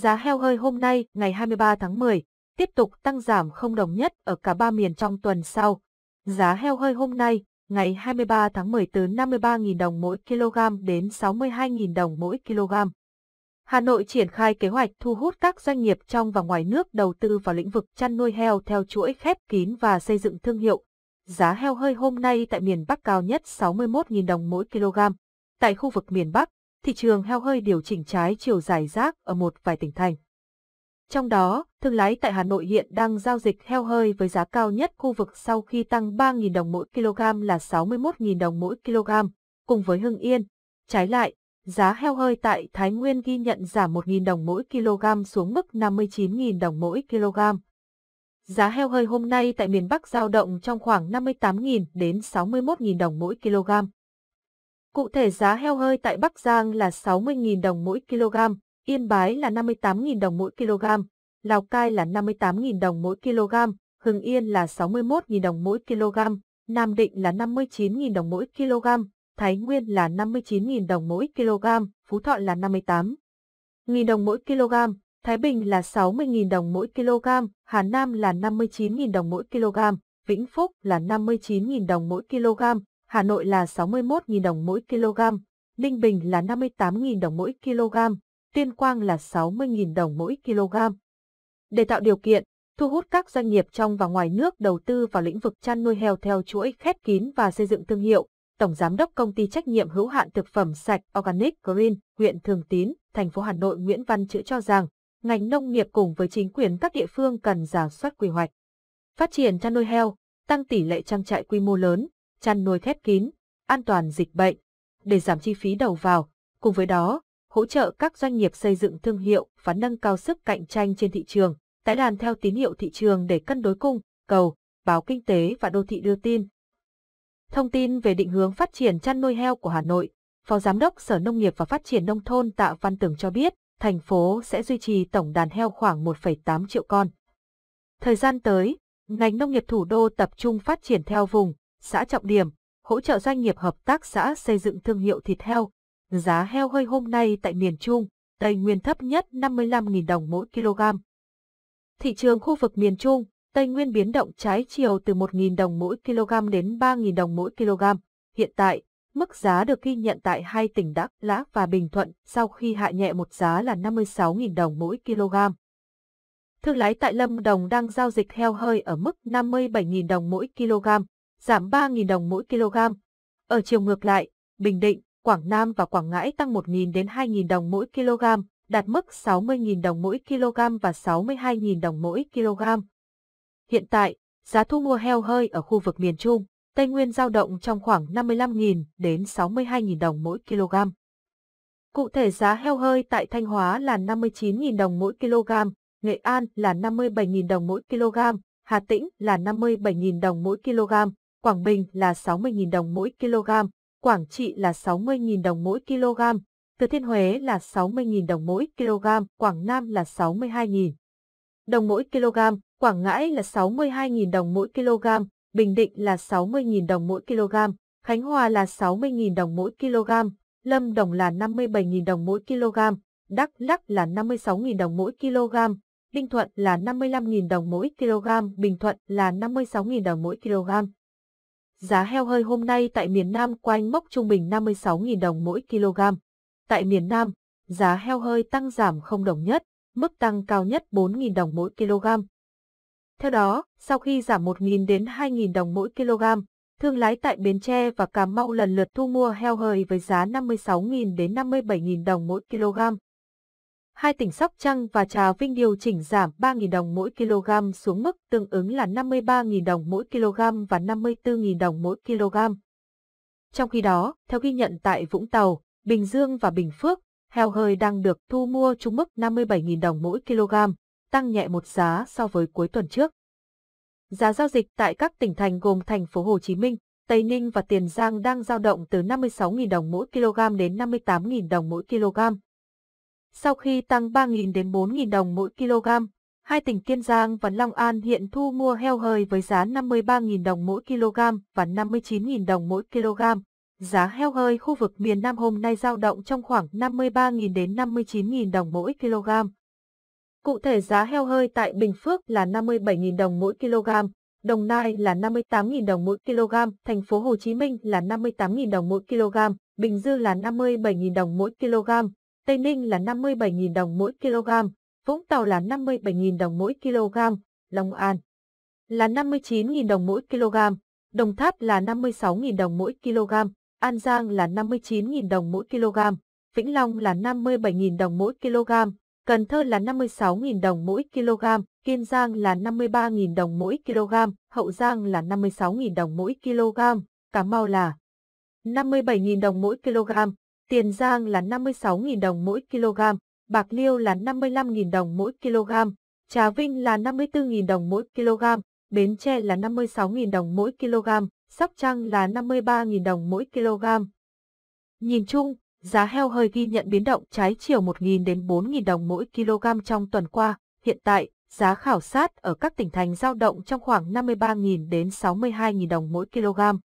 Giá heo hơi hôm nay, ngày 23 tháng 10, tiếp tục tăng giảm không đồng nhất ở cả ba miền trong tuần sau. Giá heo hơi hôm nay, ngày 23 tháng 10 từ 53.000 đồng mỗi kg đến 62.000 đồng mỗi kg. Hà Nội triển khai kế hoạch thu hút các doanh nghiệp trong và ngoài nước đầu tư vào lĩnh vực chăn nuôi heo theo chuỗi khép kín và xây dựng thương hiệu. Giá heo hơi hôm nay tại miền Bắc cao nhất 61.000 đồng mỗi kg. Tại khu vực miền Bắc, thị trường heo hơi điều chỉnh trái chiều dài rác ở một vài tỉnh thành. Trong đó, thương lái tại Hà Nội hiện đang giao dịch heo hơi với giá cao nhất khu vực sau khi tăng 3.000 đồng mỗi kg là 61.000 đồng mỗi kg, cùng với Hưng Yên. Trái lại, giá heo hơi tại Thái Nguyên ghi nhận giảm 1.000 đồng mỗi kg xuống mức 59.000 đồng mỗi kg. Giá heo hơi hôm nay tại miền Bắc giao động trong khoảng 58.000 đến 61.000 đồng mỗi kg. Cụ thể giá heo hơi tại Bắc Giang là 60.000 đồng mỗi kg, Yên Bái là 58.000 đồng mỗi kg, Lào Cai là 58.000 đồng mỗi kg, Hưng Yên là 61.000 đồng mỗi kg, Nam Định là 59.000 đồng mỗi kg, Thái Nguyên là 59.000 đồng mỗi kg, Phú Thọ là 58.000 đồng mỗi kg, Thái Bình là 60.000 đồng mỗi kg, Hà Nam là 59.000 đồng mỗi kg, Vĩnh Phúc là 59.000 đồng mỗi kg, Hà Nội là 61.000 đồng mỗi kg, Ninh Bình là 58.000 đồng mỗi kg, Tuyên Quang là 60.000 đồng mỗi kg. Để tạo điều kiện, thu hút các doanh nghiệp trong và ngoài nước đầu tư vào lĩnh vực chăn nuôi heo theo chuỗi khép kín và xây dựng thương hiệu, Tổng Giám đốc Công ty Trách nhiệm Hữu hạn Thực phẩm Sạch Organic Green, huyện Thường Tín, thành phố Hà Nội Nguyễn Văn Chữ cho rằng, ngành nông nghiệp cùng với chính quyền các địa phương cần giả soát quy hoạch. Phát triển chăn nuôi heo, tăng tỷ lệ trang trại quy mô lớn, chăn nuôi khép kín, an toàn dịch bệnh, để giảm chi phí đầu vào. Cùng với đó, hỗ trợ các doanh nghiệp xây dựng thương hiệu và nâng cao sức cạnh tranh trên thị trường, tái đàn theo tín hiệu thị trường để cân đối cung, cầu, báo kinh tế và đô thị đưa tin. Thông tin về định hướng phát triển chăn nuôi heo của Hà Nội, Phó Giám đốc Sở Nông nghiệp và Phát triển Nông thôn Tạ Văn Tường cho biết, thành phố sẽ duy trì tổng đàn heo khoảng 1,8 triệu con. Thời gian tới, ngành nông nghiệp thủ đô tập trung phát triển theo vùng, xã trọng điểm, hỗ trợ doanh nghiệp hợp tác xã xây dựng thương hiệu thịt heo. Giá heo hơi hôm nay tại miền Trung, Tây Nguyên thấp nhất 55.000 đồng mỗi kg. Thị trường khu vực miền Trung, Tây Nguyên biến động trái chiều từ 1.000 đồng mỗi kg đến 3.000 đồng mỗi kg. Hiện tại, mức giá được ghi nhận tại hai tỉnh Đắk Lắk và Bình Thuận sau khi hạ nhẹ một giá là 56.000 đồng mỗi kg. Thương lái tại Lâm Đồng đang giao dịch heo hơi ở mức 57.000 đồng mỗi kg, giảm 3.000 đồng mỗi kg. Ở chiều ngược lại, Bình Định, Quảng Nam và Quảng Ngãi tăng 1.000 đến 2.000 đồng mỗi kg, đạt mức 60.000 đồng mỗi kg và 62.000 đồng mỗi kg. Hiện tại, giá thu mua heo hơi ở khu vực miền Trung, Tây Nguyên giao động trong khoảng 55.000 đến 62.000 đồng mỗi kg. Cụ thể giá heo hơi tại Thanh Hóa là 59.000 đồng mỗi kg, Nghệ An là 57.000 đồng mỗi kg, Hà Tĩnh là 57.000 đồng mỗi kg, Quảng Bình là 60.000 đồng mỗi kg, Quảng Trị là 60.000 đồng mỗi kg, Thừa Thiên Huế là 60.000 đồng mỗi kg, Quảng Nam là 62.000 đồng mỗi kg, Quảng Ngãi là 62.000 đồng mỗi kg, Bình Định là 60.000 đồng mỗi kg, Khánh Hòa là 60.000 đồng mỗi kg, Lâm Đồng là 57.000 đồng mỗi kg, Đắk Lắk là 56.000 đồng mỗi kg, Ninh Thuận là 55.000 đồng mỗi kg, Bình Thuận là 56.000 đồng mỗi kg. Giá heo hơi hôm nay tại miền Nam quanh mốc trung bình 56.000 đồng mỗi kg. Tại miền Nam, giá heo hơi tăng giảm không đồng nhất, mức tăng cao nhất 4.000 đồng mỗi kg. Theo đó, sau khi giảm 1.000 đến 2.000 đồng mỗi kg, thương lái tại Bến Tre và Cà Mau lần lượt thu mua heo hơi với giá 56.000 đến 57.000 đồng mỗi kg hai tỉnh Sóc Trăng và Trà Vinh điều chỉnh giảm 3.000 đồng mỗi kg xuống mức tương ứng là 53.000 đồng mỗi kg và 54.000 đồng mỗi kg. Trong khi đó, theo ghi nhận tại Vũng Tàu, Bình Dương và Bình Phước, heo hơi đang được thu mua trung mức 57.000 đồng mỗi kg, tăng nhẹ một giá so với cuối tuần trước. Giá giao dịch tại các tỉnh thành gồm thành phố Hồ Chí Minh, Tây Ninh và Tiền Giang đang giao động từ 56.000 đồng mỗi kg đến 58.000 đồng mỗi kg sau khi tăng 3.000 đến 4.000 đồng mỗi kg. Hai tỉnh Kiên Giang và Long An hiện thu mua heo hơi với giá 53.000 đồng mỗi kg và 59.000 đồng mỗi kg. Giá heo hơi khu vực miền Nam hôm nay giao động trong khoảng 53.000 đến 59.000 đồng mỗi kg. Cụ thể giá heo hơi tại Bình Phước là 57.000 đồng mỗi kg, Đồng Nai là 58.000 đồng mỗi kg, thành phố Hồ Chí Minh là 58.000 đồng mỗi kg, Bình Dương là 57.000 đồng mỗi kg, Tây Ninh là 57.000 đồng mỗi kg, Vũng Tàu là 57.000 đồng mỗi kg, Long An là 59.000 đồng mỗi kg, Đồng Tháp là 56.000 đồng mỗi kg, An Giang là 59.000 đồng mỗi kg, Vĩnh Long là 57.000 đồng mỗi kg, Cần Thơ là 56.000 đồng mỗi kg, Kiên Giang là 53.000 đồng mỗi kg, Hậu Giang là 56.000 đồng mỗi kg, Cà Mau là 57.000 đồng mỗi kg, Tiền Giang là 56.000 đồng mỗi kg, Bạc Liêu là 55.000 đồng mỗi kg, Trà Vinh là 54.000 đồng mỗi kg, Bến Tre là 56.000 đồng mỗi kg, Sóc Trăng là 53.000 đồng mỗi kg. Nhìn chung, giá heo hơi ghi nhận biến động trái chiều 1.000 đến 4.000 đồng mỗi kg trong tuần qua. Hiện tại, giá khảo sát ở các tỉnh thành giao động trong khoảng 53.000 đến 62.000 đồng mỗi kg.